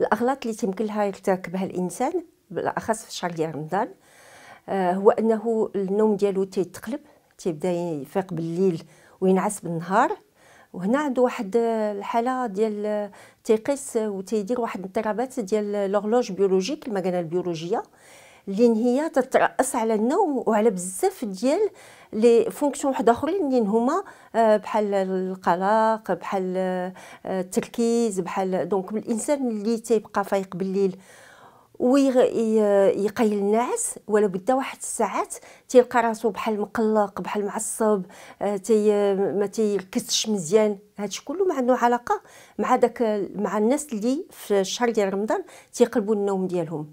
الاغلاط اللي تيمكن لها يرتكبها الانسان بالاخص في شهر ديال رمضان آه، هو انه النوم ديالو تيتقلب تيبدا يفيق بالليل وينعس بالنهار وهنا عنده واحد آه، الحاله ديال آه، تيقيس وتيدير واحد الاضطرابات ديال لورلوج بيولوجيك المكانه البيولوجيه اللي هي تترأس على النوم وعلى بزاف ديال لي فونكسيون واحد اخرين اللي هما آه، بحال القلق بحال آه، التركيز بحال دونك الانسان اللي تيبقى فايق بالليل ويقيل النعاس ولا بدا واحد الساعات تيلقى راسو بحال مقلق بحال معصب آه، تي ما تيركزش مزيان هادشي كله ما عنده علاقه مع داك مع الناس اللي في الشهر ديال رمضان تيقلبوا النوم ديالهم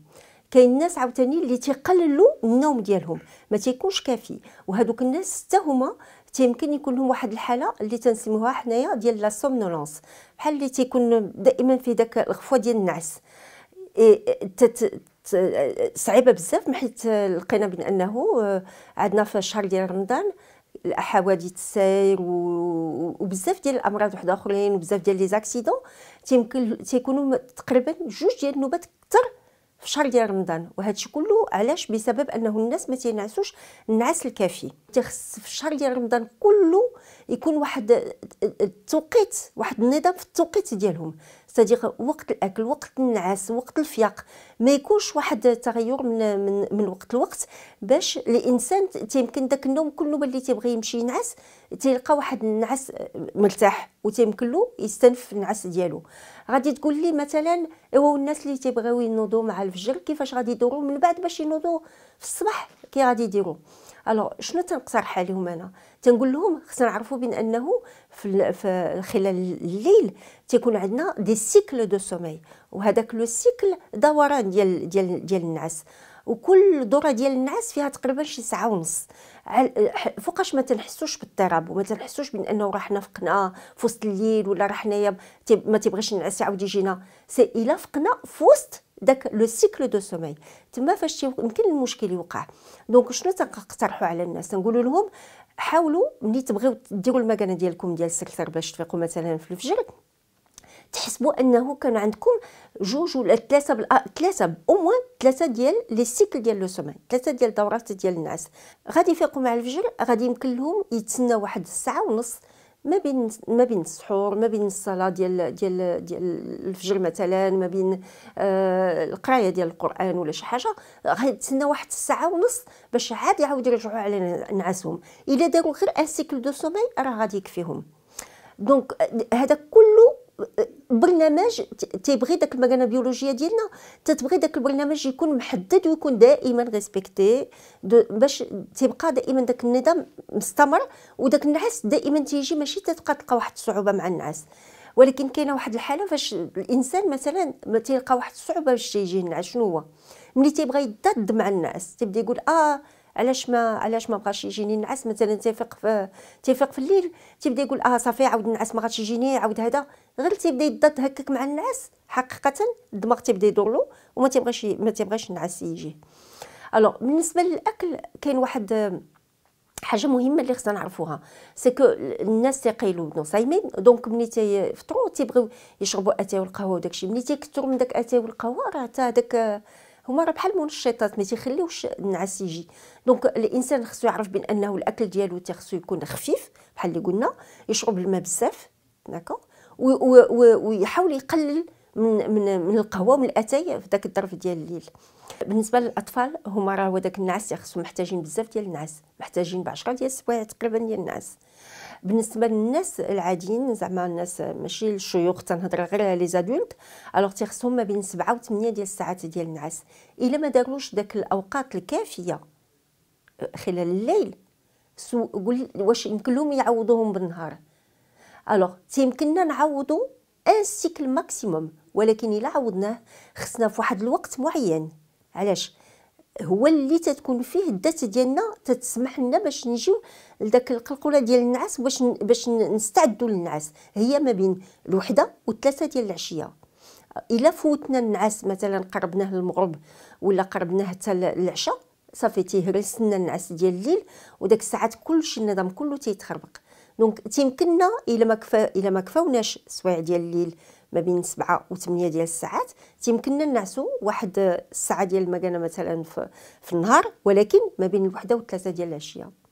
كاين الناس عاوتاني اللي تيقللوا النوم ديالهم ما تيكونش كافي وهذوك الناس حتى هما تيمكن يكون لهم واحد الحاله اللي تنسموها حنايا ديال لا سومنولونس بحال اللي تيكون دائما في داك الغفوه ديال النعس إيه، صعيبه بزاف حيت لقينا بانه آه، عندنا في الشهر ديال رمضان الحوادث السير وبزاف ديال الامراض وحده اخرين وبزاف ديال لي زاكسيدون تيمكن تيكونوا تقريبا جوج ديال النوبات اكثر في شهر ديال رمضان وهذا الشيء كله علاش بسبب انه الناس ما تينعسوش النعاس الكافي تيخص في شهر ديال رمضان كله يكون واحد التوقيت آه، آه، آه، واحد النظام في التوقيت ديالهم صديق وقت الاكل وقت النعاس وقت الفياق ما يكونش واحد التغير من من من وقت لوقت باش الانسان تيمكن داك النوم كله اللي تيبغي يمشي ينعس تيلقى واحد النعاس مرتاح وتيمكن له يستنف النعاس ديالو غادي تقول لي مثلا ايوا الناس اللي تيبغيو ينوضوا مع الفجر كيفاش غادي يدوروا من بعد باش ينوضوا في الصباح كي غادي يديروا الو شنو تنقترح عليهم انا تنقول لهم خصنا نعرفوا بان انه في خلال الليل تيكون عندنا دي سيكل دو سومي وهذاك لو سيكل دوران ديال ديال ديال النعاس وكل دوره ديال النعاس فيها تقريبا شي ساعه ونص فوقاش ما تنحسوش بالاضطراب وما تنحسوش من انه راه حنا فقنا في وسط الليل ولا راه حنايا ما تيبغيش النعاس يعاود يجينا سي الا فقنا في وسط داك لو سيكل دو سومي تما فاش يمكن المشكل يوقع دونك شنو تنقترحوا على الناس نقول لهم حاولوا ملي تبغيو ديروا المكانه ديالكم ديال السكتر باش تفيقوا مثلا في الفجر تحسبوا انه كان عندكم جوج ولا ثلاثه بال... آه، ثلاثه اوموان ثلاثه ديال لي سيكل ديال لو سومان ثلاثه ديال الدورات ديال النعاس غادي يفيقوا مع الفجر غادي يمكن لهم يتسنى واحد الساعه ونص ما بين ما بين السحور ما بين الصلاه ديال ديال ديال الفجر مثلا ما بين آه القرايه ديال القران ولا شي حاجه غيتسنى واحد الساعه ونص باش عاد يعاود يرجعوا على نعاسهم الا داروا غير ان سيكل دو سومي راه غادي يكفيهم دونك هذا البرنامج تيبغي داك المرانه البيولوجيه ديالنا تتبغي داك البرنامج يكون محدد ويكون دائما ريسبكتي باش تيبقى دائما داك النظام مستمر وداك النعاس دائما تيجي ماشي تتبقى تلقى واحد الصعوبه مع النعاس ولكن كاينه واحد الحاله فاش الانسان مثلا ما تيلقى واحد الصعوبه باش تيجي النعاس شنو هو ملي تيبغى يضاد مع النعاس تيبدا يقول اه علاش ما علاش ما بغاش يجيني النعاس مثلا تيفيق في تيفيق في الليل تيبدا يقول اه صافي عاود النعاس ما غاديش يجيني عاود هذا غير تيبدا يضاد هكاك مع النعاس حقيقه الدماغ تيبدا يدور له وما تيبغيش ما تيبغيش النعاس يجي الوغ بالنسبه للاكل كاين واحد حاجه مهمه اللي خصنا نعرفوها سي كو الناس تيقيلوا صايمين دونك ملي تيفطروا تيبغيو يشربوا اتاي والقهوه وداكشي ملي تيكثروا من داك اتاي والقهوه راه حتى داك هما راه بحال منشطات ما تيخليوش النعاس يجي دونك الانسان خصو يعرف بان انه الاكل ديالو تيخصو يكون خفيف بحال اللي قلنا يشرب الماء بزاف داكو ويحاول يقلل من من من القهوه ومن الاتاي في ذاك الظرف ديال الليل بالنسبه للاطفال هما راه ذاك النعاس خصهم محتاجين بزاف ديال النعاس محتاجين ب 10 ديال السوايع تقريبا ديال النعاس بالنسبه للناس العاديين زعما الناس ماشي الشيوخ تنهضر غير لي زادولت الوغ تيخصهم ما بين 7 و 8 ديال الساعات ديال النعاس الا ما داروش داك الاوقات الكافيه آه، خلال الليل سو واش يمكن لهم يعوضوهم بالنهار الوغ تيمكننا نعوضو ان سيكل ماكسيموم ولكن الا عوضناه خصنا في واحد الوقت معين علاش هو اللي تتكون فيه الذات ديالنا تتسمح لنا باش نجيو لذاك القلقوله ديال النعاس باش باش نستعدوا للنعاس هي ما بين الوحده والثلاثه ديال العشيه الا فوتنا النعاس مثلا قربناه للمغرب ولا قربناه حتى للعشاء صافي تيهرس لنا النعاس ديال الليل وداك الساعات كلشي النظام كله تيتخربق دونك تيمكننا الا ما كفا الا ما كفاوناش السوايع ديال الليل ما بين 7 و 8 ديال الساعات تيمكننا نعسو واحد الساعه ديال المكانه مثلا في, في النهار ولكن ما بين الوحده والثلاثه ديال العشيه